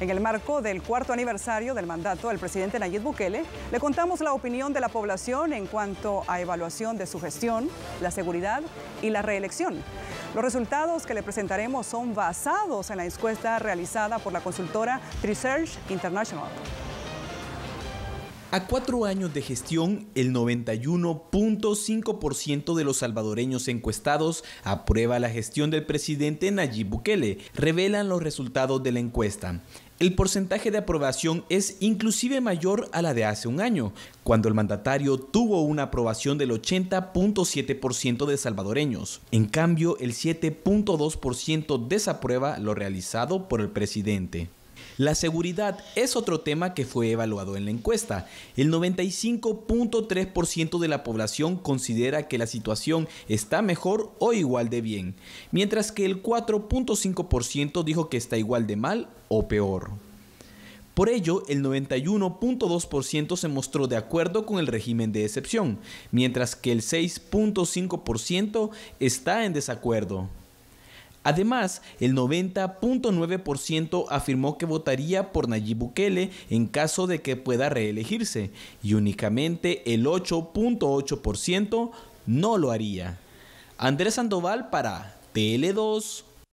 En el marco del cuarto aniversario del mandato del presidente Nayib Bukele, le contamos la opinión de la población en cuanto a evaluación de su gestión, la seguridad y la reelección. Los resultados que le presentaremos son basados en la encuesta realizada por la consultora Research International. A cuatro años de gestión, el 91.5% de los salvadoreños encuestados aprueba la gestión del presidente Nayib Bukele, revelan los resultados de la encuesta. El porcentaje de aprobación es inclusive mayor a la de hace un año, cuando el mandatario tuvo una aprobación del 80.7% de salvadoreños. En cambio, el 7.2% desaprueba lo realizado por el presidente. La seguridad es otro tema que fue evaluado en la encuesta. El 95.3% de la población considera que la situación está mejor o igual de bien, mientras que el 4.5% dijo que está igual de mal o peor. Por ello, el 91.2% se mostró de acuerdo con el régimen de excepción, mientras que el 6.5% está en desacuerdo. Además, el 90.9% afirmó que votaría por Nayib Bukele en caso de que pueda reelegirse y únicamente el 8.8% no lo haría. Andrés Sandoval para TL2